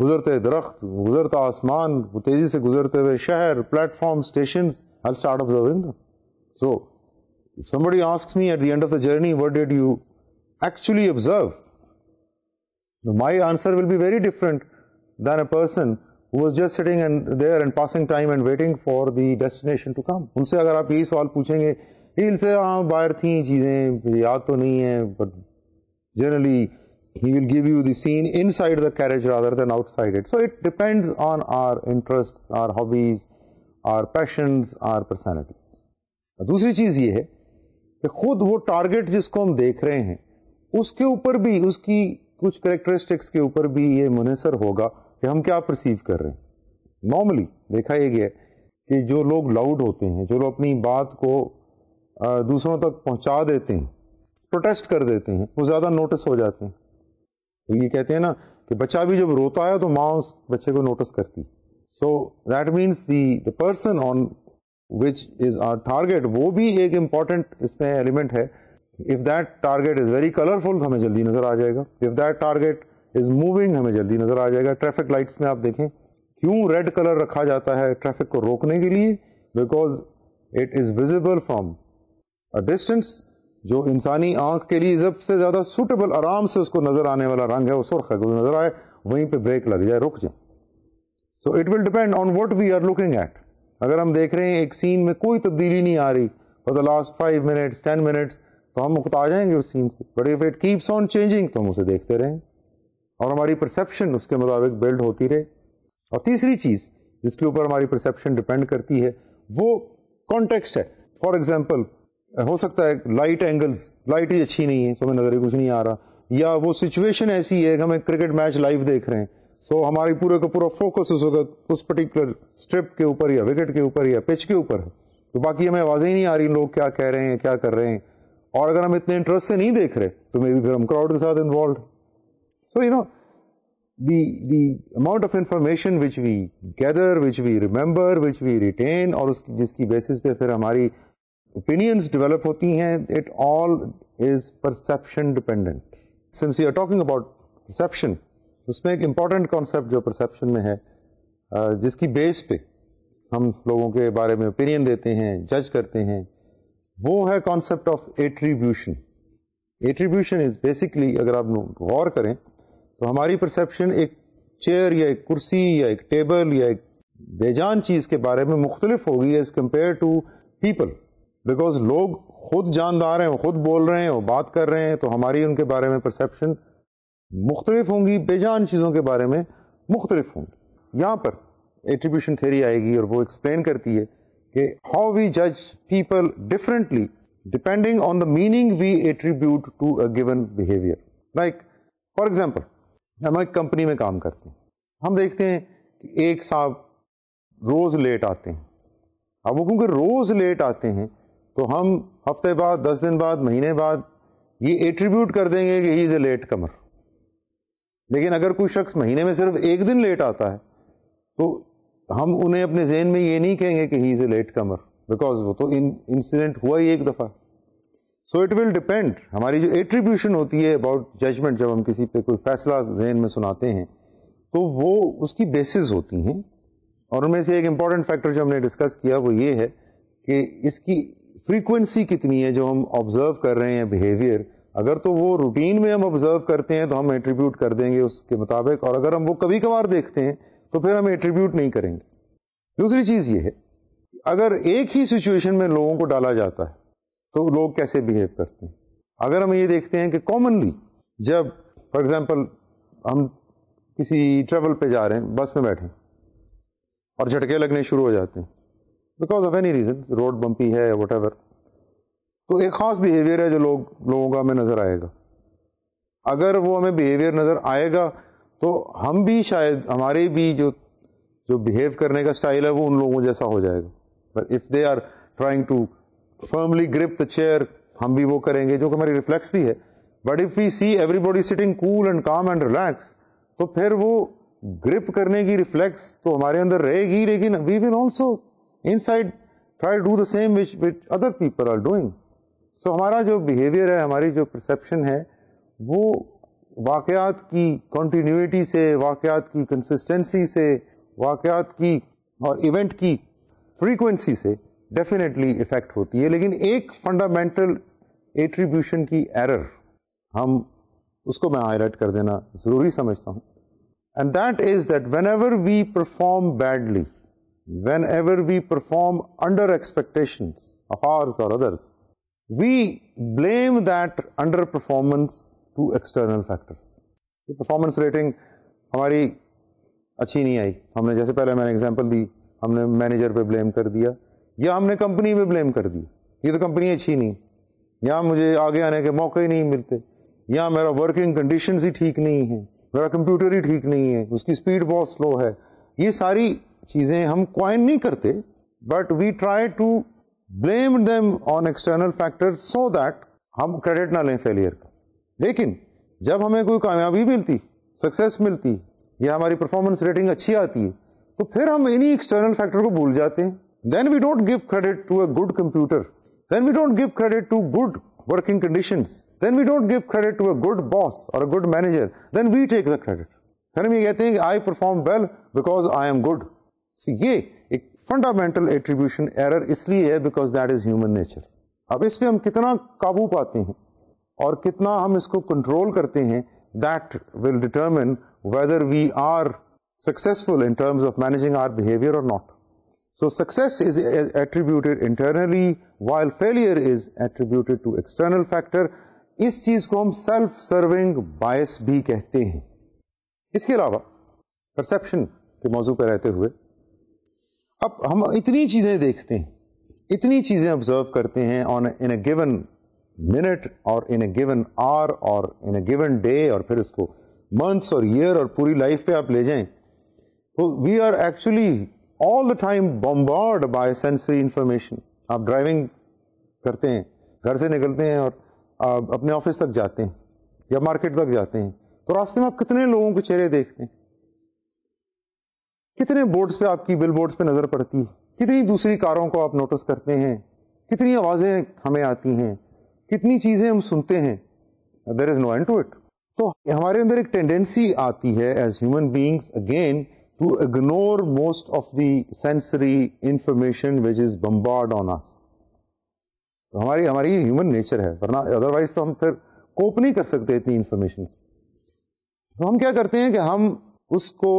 गुजरते दरख्त गुजरता आसमान तेजी से गुजरते हुए शहर platform station so some somebody me at दफ the journey what did you actually observe my answer will be very different than a person who was just sitting and there and passing time and waiting for the destination to come उनसे अगर आप यही सवाल पूछेंगे हिल हाँ बाहर थी चीज़ें याद तो नहीं है but generally he will give you the scene inside the carriage rather than outside it. So it depends on our interests, our hobbies, our passions, our personalities. दूसरी चीज ये है कि खुद वो टारगेट जिसको हम देख रहे हैं उसके ऊपर भी उसकी कुछ करेक्टरिस्टिक्स के ऊपर भी ये मुनसर होगा कि हम क्या परसीव कर रहे हैं नॉर्मली देखा ये गया कि जो लोग लाउड होते हैं जो लोग अपनी बात को दूसरों तक पहुंचा देते हैं प्रोटेस्ट कर देते हैं वो ज़्यादा नोटिस हो जाते हैं तो ये कहते हैं ना कि बच्चा भी जब रोता है तो माँ उस बच्चे को नोटिस करती so that means the the person on which is our target वो भी एक इम्पॉर्टेंट इसमें एलिमेंट है if that target is very colourful हमें जल्दी नजर आ जाएगा if that target is moving हमें जल्दी नजर आ जाएगा ट्रैफिक लाइट्स में आप देखें क्यों रेड कलर रखा जाता है ट्रैफिक को रोकने के लिए because it is visible from a distance जो इंसानी आंख के लिए सबसे ज़्यादा सूटेबल आराम से उसको नज़र आने वाला रंग है वो सुर्ख है वो नज़र आए वहीं पे ब्रेक लग जाए रुक जाए so it will depend on what we are looking at अगर हम देख रहे हैं एक सीन में कोई तब्दीली नहीं आ रही for the last five minutes ten minutes तो हम आ जाएंगे उस सीन से but if it keeps on changing तो हम उसे देखते रहें और हमारी परसेप्शन उसके मुताबिक बिल्ड होती रहे और तीसरी चीज़ जिसके ऊपर हमारी परसेप्शन डिपेंड करती है वो कॉन्टेक्स्ट है फॉर एग्जाम्पल हो सकता है लाइट एंगल्स लाइट ही अच्छी नहीं है सो हमें नज़र कुछ नहीं आ रहा या वो सिचुएशन ऐसी है कि हमें क्रिकेट मैच लाइव देख रहे हैं सो so, हमारी पूरे का पूरा फोकस उस वक्त उस पर्टिकुलर स्ट्रिप के ऊपर या विकेट के ऊपर या पिच के ऊपर है तो बाकी हमें आवाज़ें ही नहीं आ रही लोग क्या कह रहे हैं क्या कर रहे हैं और अगर हम इतने इंटरेस्ट से नहीं देख रहे तो मे बी फिर हम क्राउड के साथ involve so you know the the amount of information which we gather which we remember which we retain और उसकी जिसकी basis पे फिर हमारी opinions develop hoti hain, it all is perception dependent. Since we are talking about perception, उसमें एक important concept जो perception में है जिसकी बेस पे हम लोगों के बारे में ओपिनियन देते हैं जज करते हैं वो है concept of attribution attribution is basically अगर आप गौर करें तो हमारी परसेप्शन एक चेयर या एक कुर्सी या एक टेबल या एक बेजान चीज़ के बारे में मुख्तलिफ होगी as compare to people because लोग खुद जानदार हैं खुद बोल रहे हैं और बात कर रहे हैं तो हमारी उनके बारे में परसेप्शन मुख्तलिफ होंगी बेजान चीज़ों के बारे में मुख्तलिफ होंगी यहाँ पर एट्रीब्यूशन थेरी आएगी और वो एक्सप्लेन करती है कि हाउ वी जज people differently depending on the meaning we attribute to a given behaviour like for example हम एक कंपनी में काम करते हैं हम देखते हैं कि एक साहब रोज़ लेट आते हैं अब वो क्योंकि रोज़ लेट आते हैं तो हम हफ्ते बाद दस दिन बाद महीने बाद ये एट्रीब्यूट कर देंगे कि ही इज़ ए लेट कमर लेकिन अगर कोई शख्स महीने में सिर्फ एक दिन लेट आता है तो हम उन्हें अपने जहन में ये नहीं कहेंगे कि he is a late comer because वो तो इन इंसिडेंट हुआ ही एक दफ़ा सो इट विल डिपेंड हमारी जो एट्रीब्यूशन होती है अबाउट जजमेंट जब हम किसी पे कोई फैसला जहन में सुनाते हैं तो वो उसकी बेसिस होती हैं और उनमें से एक इम्पॉर्टेंट फैक्टर जो हमने डिस्कस किया वो ये है कि इसकी फ्रीक्वेंसी कितनी है जो हम ऑब्जर्व कर रहे हैं बिहेवियर अगर तो वो रूटीन में हम ऑब्जर्व करते हैं तो हम एट्रीब्यूट कर देंगे उसके मुताबिक और अगर हम वो कभी कभार देखते हैं तो फिर हम एट्रीब्यूट नहीं करेंगे दूसरी चीज़ ये है अगर एक ही सिचुएशन में लोगों को डाला जाता है तो लोग कैसे बिहेव करते हैं अगर हम ये देखते हैं कि कॉमनली जब फॉर एग्जाम्पल हम किसी ट्रेवल पे जा रहे हैं बस में बैठे और झटके लगने शुरू हो जाते हैं because of any reason road bumpy है वट एवर तो एक ख़ास बिहेवियर है जो लोग लोगों का हमें नज़र आएगा अगर वो हमें बिहेवियर नज़र आएगा तो हम भी शायद हमारे भी जो जो बिहेव करने का स्टाइल है वो उन लोगों जैसा हो जाएगा but if they are trying to firmly grip the chair हम भी वो करेंगे जो कि हमारी रिफ्लेक्स भी है but if we see everybody sitting cool and calm and relax तो फिर वो ग्रिप करने की रिफ्लेक्स तो हमारे अंदर रहेगी लेकिन we will also inside try do the same which which other people are doing so हमारा जो बिहेवियर है हमारी जो परसेप्शन है वो वाक़ात की कॉन्टीन्यूटी से वाक़ात की कंसिस्टेंसी से वाक़ात की और इवेंट की फ्रीक्वेंसी से डेफिनेटली इफ़ेक्ट होती है लेकिन एक फंडामेंटल एट्रीब्यूशन की एरर हम उसको मैं हाईलाइट कर देना ज़रूरी समझता हूँ and that is that whenever we perform badly whenever we perform under expectations of ours or others, we blame that underperformance to external factors. Performance rating हमारी अच्छी नहीं आई हमने जैसे पहले मैंने एग्जांपल दी हमने मैनेजर पे ब्लेम कर दिया या हमने कंपनी पे ब्लेम कर दिया ये तो कंपनी अच्छी नहीं या मुझे आगे आने के मौके ही नहीं मिलते या मेरा वर्किंग कंडीशन ही ठीक नहीं है मेरा कंप्यूटर ही ठीक नहीं है उसकी स्पीड बहुत स्लो है ये सारी चीज़ें हम क्वाइन नहीं करते but we try to blame them on external factors so that हम क्रेडिट ना लें फेलियर का लेकिन जब हमें कोई कामयाबी मिलती सक्सेस मिलती या हमारी परफॉर्मेंस रेटिंग अच्छी आती है तो फिर हम इन्हीं एक्सटर्नल फैक्टर को भूल जाते हैं then we don't give credit to a good computer then we don't give credit to good working conditions, then we don't give credit to a good boss or a good manager, then we take the credit. फिर हम ये कहते हैं कि I perform well because I am good so, ये एक fundamental attribution error इसलिए है because that is human nature अब इस पर हम कितना काबू पाते हैं और कितना हम इसको कंट्रोल करते हैं that will determine whether we are successful in terms of managing our behavior or not. So success is attributed internally while failure is attributed to external factor. इस चीज को हम सेल्फ सर्विंग बायस भी कहते हैं इसके अलावा परसेप्शन के मौजू पर रहते हुए अब हम इतनी चीजें देखते हैं इतनी चीजें ऑब्जर्व करते हैं on in a given minute और इन अ गिवन आवर और इन अ गिवन डे और फिर उसको मंथ्स और ईयर और पूरी लाइफ पे आप ले जाएं तो we are actually all the time bombard by sensory information आप ड्राइविंग करते हैं घर से निकलते हैं और आप अपने ऑफिस तक जाते हैं या मार्केट तक जाते हैं तो रास्ते में आप कितने लोगों के चेहरे देखते हैं कितने बोर्ड्स पे आपकी बिल बोर्ड्स पे नज़र पड़ती है कितनी दूसरी कारों को आप नोटिस करते हैं कितनी आवाज़ें हमें आती हैं कितनी चीज़ें हम सुनते हैं there is no end to it तो हमारे अंदर एक टेंडेंसी आती है as human beings again to ignore most of the sensory sensory information which is bombard on us हमारी हमारी ह्यूमन नेचर है वरना अदरवाइज तो हम फिर कोप नहीं कर सकते इतनी इन्फॉर्मेशन तो हम क्या करते हैं कि हम उसको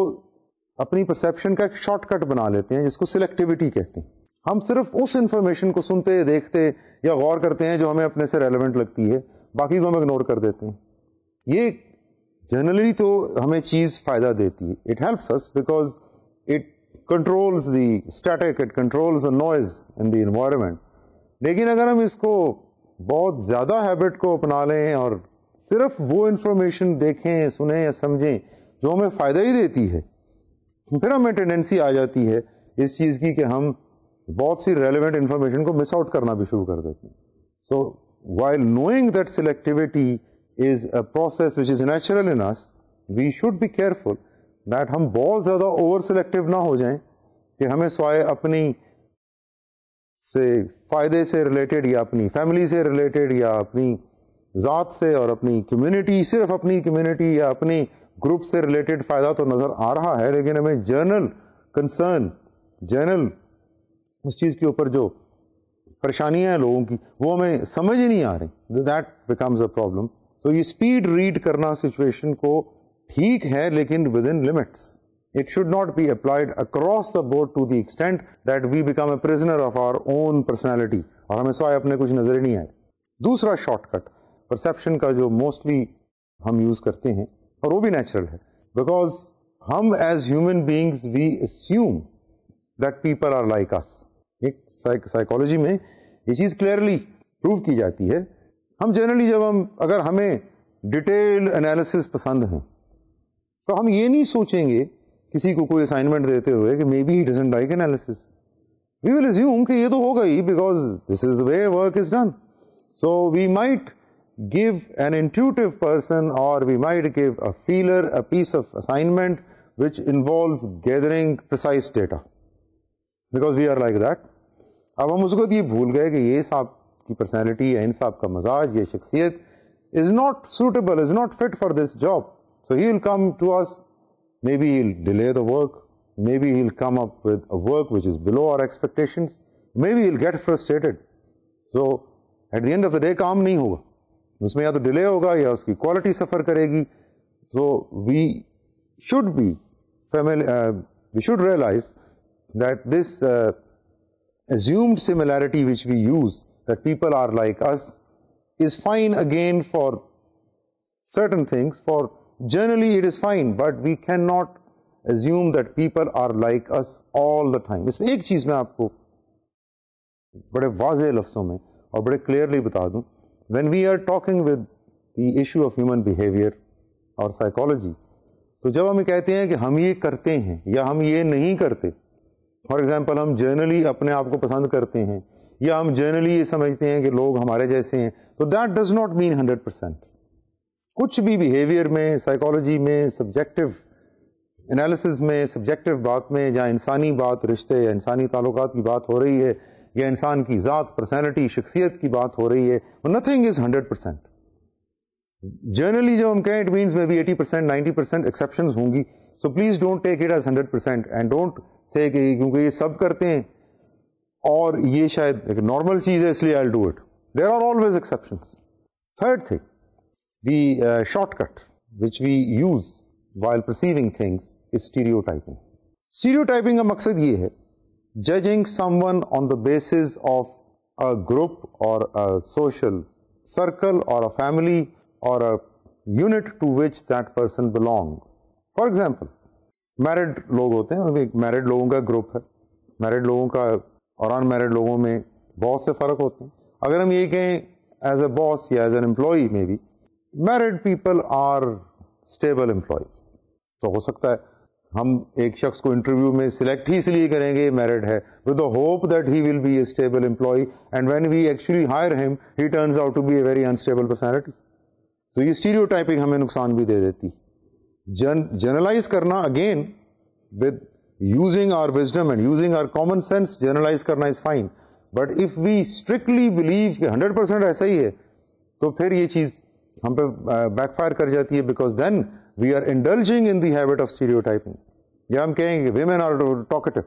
अपनी परसेप्शन का एक शॉर्टकट बना लेते हैं जिसको सिलेक्टिविटी कहते हैं हम सिर्फ उस इंफॉर्मेशन को सुनते देखते या गौर करते हैं जो हमें अपने से रेलिवेंट लगती है बाकी को हम इग्नोर कर देते हैं ये जनरली तो हमें चीज़ फ़ायदा देती है it helps us because it controls the static it controls the noise in the environment लेकिन अगर हम इसको बहुत ज़्यादा हैबिट को अपना लें और सिर्फ वो इन्फॉर्मेशन देखें सुने या समझें जो हमें फ़ायदा ही देती है फिर हमें टेंडेंसी आ जाती है इस चीज़ की कि हम बहुत सी रेलिवेंट इन्फॉर्मेशन को मिस आउट करना भी शुरू कर देते हैं so while knowing that selectivity is a process which is natural in us we should be careful that हम बहुत ज़्यादा ओवर सिलेक्टिव ना हो जाएं कि हमें सोए अपनी से फ़ायदे से रिलेटेड या अपनी फैमिली से रिलेटेड या अपनी ज़ात से और अपनी कम्युनिटी सिर्फ अपनी कम्युनिटी या अपनी ग्रुप से रिलेटेड फायदा तो नज़र आ रहा है लेकिन हमें जर्नल कंसर्न जर्नल उस चीज़ के ऊपर जो परेशानियां हैं लोगों की वो हमें समझ ही नहीं आ रही दैट बिकम्स अ प्रॉब्लम तो ये स्पीड रीड करना सिचुएशन को ठीक है लेकिन within limits it should not be applied across the board to the extent that we become a prisoner of our own personality और हमें सवाए अपने कुछ नजर ही नहीं आए दूसरा शॉर्टकट परसेप्शन का जो मोस्टली हम यूज करते हैं और वो भी नेचुरल है बिकॉज हम as human beings we assume that people are like us एक साइकोलॉजी में ये चीज़ क्लियरली प्रूव की जाती है हम जनरली जब हम अगर हमें डिटेल्ड एनालिसिस पसंद हैं तो हम ये नहीं सोचेंगे किसी को कोई असाइनमेंट देते हुए कि maybe he doesn't like analysis we will assume कि ये तो होगा ही because this is way work is done so we might give an intuitive person or we might give a feeler a piece of assignment which involves gathering precise data because we are like that अब हम उसको तो ये भूल गए कि ये साहब की पर्सनैलिटी या इन साहब का मजाज ये शख्सियत is not suitable is not fit for this job so he will come to us maybe he delay the work maybe he come up with a work which is below our expectations maybe he get frustrated so at the end of the day काम नहीं होगा उसमें या तो delay होगा या उसकी quality suffer करेगी तो we should be we should realise that this assumed similarity which we use that people are like us is fine again for certain things for generally it is fine but we cannot assume that people are like us all the time इसमें एक चीज मैं आपको बड़े वाजे लफ्जों में और बड़े क्लियरली बता दूं when we are talking with the issue of human behavior और psychology, तो जब हम कहते हैं कि हम ये करते हैं या हम ये नहीं करते फॉर एग्जाम्पल हम जनरली अपने आप को पसंद करते हैं या हम जनरली ये समझते हैं कि लोग हमारे जैसे हैं तो that does not mean hundred percent कुछ भी बिहेवियर में साइकोलॉजी में सब्जेक्टिव एनालिसिस में सब्जेक्टिव बात में जहाँ इंसानी बात रिश्ते या इंसानी ताल्लुक की बात हो रही है या इंसान की ज़ात पर्सनैलिटी शख्सियत की बात हो रही है और nothing is hundred percent generally जब हम कहें it means maybe eighty percent ninety percent exception होंगी so please don't take it as hundred percent and don't say क्योंकि ये सब करते हैं और ये शायद एक नॉर्मल चीज़ है इसलिए I do it there are always exception third thing the shortcut which we use while perceiving things is stereotyping stereotyping का मकसद ये है judging someone on the basis of a group or a social circle or a family or a unit to which that person belongs. For example, married log hote hain, अभी married लोगों का group है married लोगों का और unmarried लोगों में बहुत से फ़र्क होते हैं अगर हम ये कहें एज ए बॉस या एज एन एम्प्लॉय में भी married people are stable employees तो हो सकता हम एक शख्स को इंटरव्यू में सिलेक्ट ही इसलिए करेंगे मेरिट है with the hope that he will be a stable employee and when we actually hire him he turns out to be a very unstable personality तो ये स्टीरियोटाइपिंग हमें नुकसान भी दे देती जन जनरलाइज करना again with using our wisdom and using our common sense generalise करना is fine but if we strictly believe कि हंड्रेड परसेंट ऐसा ही है तो फिर ये चीज़ हम पे बैकफायर कर जाती है because then we are indulging in the habit habit of stereotyping या हम कहेंगे वेमेन आर टॉकेटिव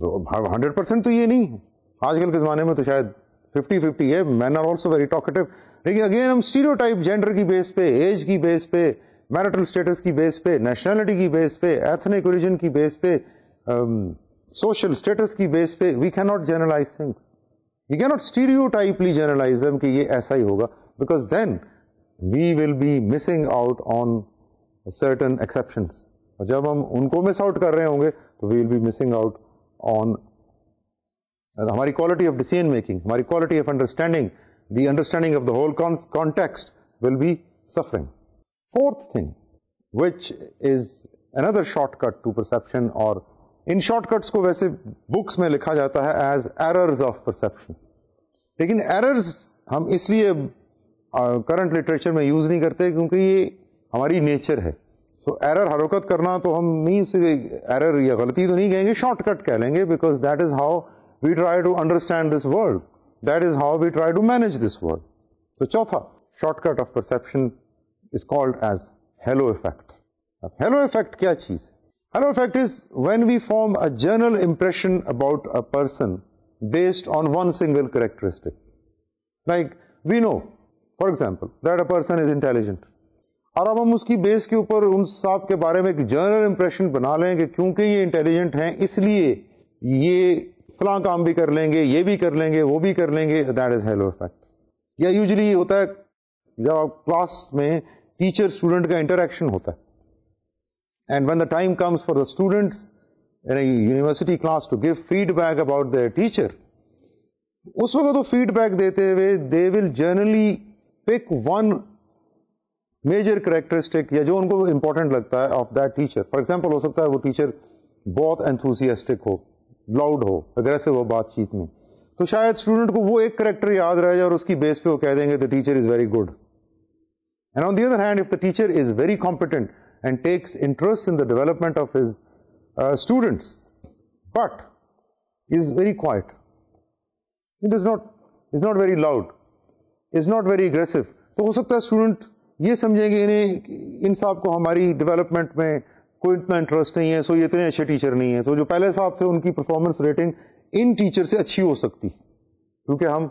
तो हंड्रेड हाँ, परसेंट तो ये नहीं है आजकल के ज़माने में तो शायद फिफ्टी फिफ्टी है men are also very talkative लेकिन अगेन हम स्टीरियोटाइप जेंडर की बेस पे एज की बेस पे मैरिटल स्टेटस की बेस पे नेशनैलिटी की बेस पे एथनिक ओरिजिन की बेस पे सोशल um, स्टेटस की बेस पे we can not generalise things you can not stereotypically generalise them कि ये ऐसा ही होगा because then we will be missing out on certain exceptions. और जब हम उनको मिस आउट कर रहे होंगे तो we will be missing out on हमारी क्वालिटी ऑफ डिसीजन मेकिंग हमारी quality of understanding the understanding of the whole context will be suffering fourth thing which is another shortcut to perception और इन shortcuts को वैसे books में लिखा जाता है एज एरर्स ऑफ परसेप्शन लेकिन एरर्स हम इसलिए करंट लिटरेचर में यूज़ नहीं करते क्योंकि ये हमारी नेचर है सो एरर हरकत करना तो हम नहीं से एरर या गलती तो नहीं कहेंगे शॉर्टकट कह लेंगे because that is how we try to understand this world that is how we try to manage this world so चौथा shortcut of perception is called as halo effect अब हेलो इफेक्ट क्या चीज़ है effect is when we form a general general impression about a person based on one single characteristic. Like we for example that a person is intelligent और अब हम उसकी base के ऊपर उन साहब के बारे में एक जनरल इंप्रेशन बना लें कि क्योंकि ये इंटेलिजेंट हैं इसलिए ये फलां काम भी कर लेंगे ये भी कर लेंगे वो भी कर लेंगे दैट इज हेलो इफेक्ट या यूजली होता है जब आप क्लास में टीचर स्टूडेंट का इंटरेक्शन होता है and when the time comes for the students in university class to give feedback about the teacher उस वक्त वो फीडबैक तो देते हुए they will generally pick one major characteristic या जो उनको इंपॉर्टेंट लगता है of that teacher for example हो सकता है वो टीचर बहुत एंथुसियास्टिक हो लाउड हो अग्रेसिव हो बातचीत में तो शायद स्टूडेंट को वो एक करेक्टर याद रह जाए और उसकी बेस पे वो कह देंगे the teacher is very good and on the other hand if the teacher is very competent and takes interest in the development of his students but is very quiet it is not is not very loud is not very aggressive तो हो सकता है student ये समझेंगे इन्हें इन साहब को हमारी डेवलपमेंट में कोई इतना इंटरेस्ट नहीं है सो ये इतने अच्छे टीचर नहीं है सो तो जो पहले साहब थे उनकी परफॉर्मेंस रेटिंग इन टीचर से अच्छी हो सकती क्योंकि हम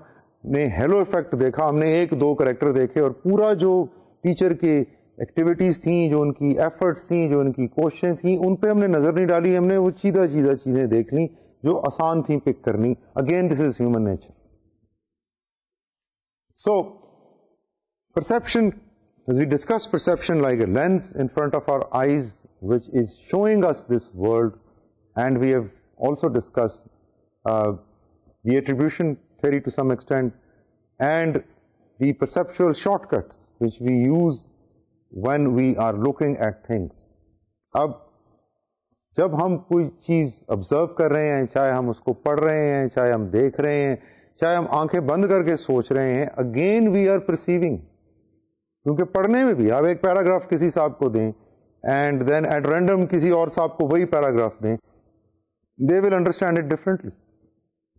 ने हेलो इफेक्ट देखा हमने एक दो करेक्टर देखे और पूरा जो टीचर के एक्टिविटीज़ थी जो उनकी एफर्ट्स थी जो उनकी कोशिशें थी उन पर हमने नज़र नहीं डाली हमने वो चीदा चीदा चीज़ें देख ली जो आसान थी पिक करनी again this is human nature So, perception, as we discussed perception like a lens in front of our eyes which is showing us this world and we have also discussed uh, the attribution theory to some extent and the perceptual shortcuts which we use when we are looking at things. अब जब हम कोई चीज़ observe कर रहे हैं चाहे हम उसको पढ़ रहे हैं चाहे हम चाहे हम आंखें बंद करके सोच रहे हैं अगेन वी आर परसीविंग क्योंकि पढ़ने में भी आप एक पैराग्राफ किसी साहब को दें एंड देन एट रेंडम किसी और साहब को वही पैराग्राफ दें they will understand it differently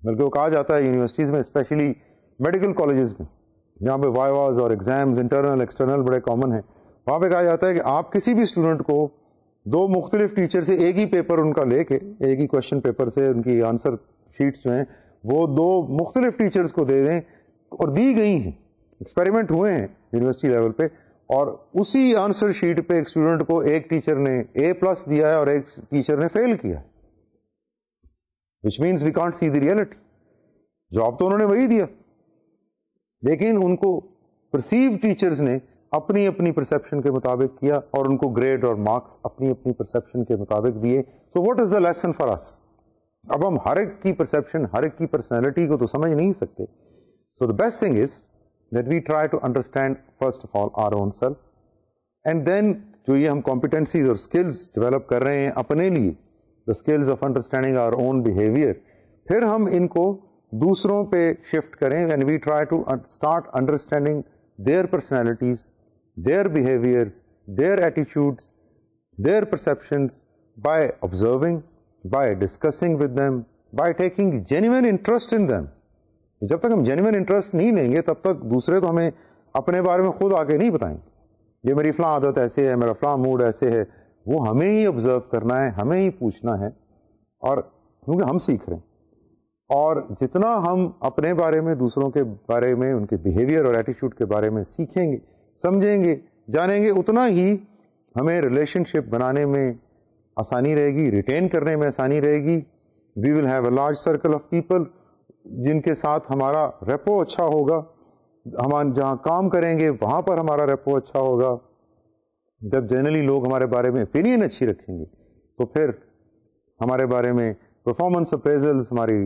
बल्कि वो कहा जाता है यूनिवर्सिटीज़ में स्पेशली मेडिकल कॉलेजेस में जहाँ पे वाइवाज और एग्ज़ाम्स इंटरनल एक्सटर्नल बड़े कॉमन हैं वहाँ पे कहा जाता है कि आप किसी भी स्टूडेंट को दो मुख्तलिफ टीचर से एक ही पेपर उनका लेके एक ही क्वेश्चन पेपर से उनकी आंसर शीट्स जो हैं वो दो मुख्तलिफ टीचर्स को दे दें और दी गई हैं एक्सपेरिमेंट हुए हैं यूनिवर्सिटी लेवल पे और उसी आंसर शीट पे एक स्टूडेंट को एक टीचर ने ए प्लस दिया है और एक टीचर ने फेल किया which means we can't see the reality job तो उन्होंने वही दिया लेकिन उनको परसीव टीचर्स ने अपनी अपनी परसेप्शन के मुताबिक किया और उनको ग्रेड और मार्क्स अपनी अपनी परसेप्शन के मुताबिक दिए so what is the lesson for us अब हम हर एक की परसेप्शन हर एक की पर्सनैलिटी को तो समझ नहीं सकते so the best thing is that we try to understand first of all our own self and then जो ये हम कॉम्पिटेंसीज और स्किल्स डेवलप कर रहे हैं अपने लिए the skills of understanding our own behaviour फिर हम इनको दूसरों पे शिफ्ट करें and we try to start understanding their personalities their behaviours their attitudes their perceptions by observing by discussing with them, by taking genuine interest in them. जब तक हम genuine interest नहीं लेंगे तब तक दूसरे तो हमें अपने बारे में खुद आके नहीं बताएंगे ये मेरी फलां आदत ऐसे है मेरा फलां मूड ऐसे है वो हमें ही ऑब्जर्व करना है हमें ही पूछना है और क्योंकि हम सीख रहे हैं और जितना हम अपने बारे में दूसरों के बारे में उनके बिहेवियर और एटीट्यूड के बारे में सीखेंगे समझेंगे जानेंगे उतना ही हमें रिलेशनशिप बनाने में आसानी रहेगी रिटेन करने में आसानी रहेगी we will have a large circle of people जिनके साथ हमारा रेपो अच्छा होगा हम जहाँ काम करेंगे वहाँ पर हमारा रेपो अच्छा होगा जब जनरली लोग हमारे बारे में ओपिनियन अच्छी रखेंगे तो फिर हमारे बारे में परफॉर्मेंस अप्रेजल्स हमारी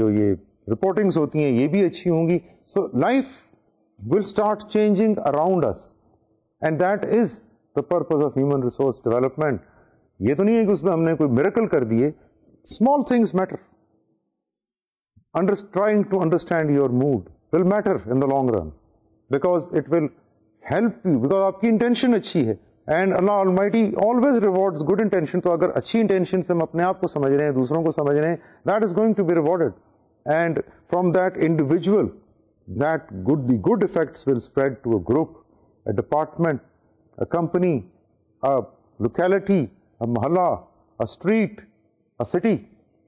जो ये रिपोर्टिंग्स होती हैं ये भी अच्छी होंगी so life will start changing around us and that is the purpose of human resource development ये तो नहीं है कि उसमें हमने कोई मेरेकल कर दिए small things matter trying to understand your mood will matter in the long run because it will help you because आपकी इंटेंशन अच्छी है एंड अल्लाह टी ऑलवेज रिवॉर्ड गुड इंटेंशन तो अगर अच्छी इंटेंशन से हम अपने आप को समझ रहे हैं दूसरों को समझ रहे हैं that is going to be rewarded and from that individual that good the good effects will spread to a group a department a company a locality a mahalla, a street, a city,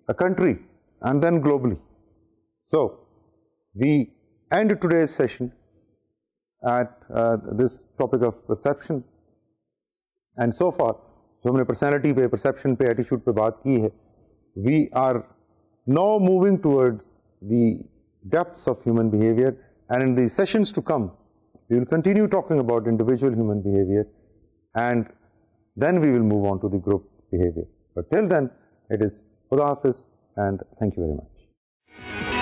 a country and then globally. So, we end today's session at uh, this topic of perception and so far so many personality, perception, perception, पे attitude बात की है We are now moving towards the depths of human behavior and in the sessions to come we will continue talking about individual human behavior and then we will move on to the group behavior. But till then, it is for the office, and thank you very much.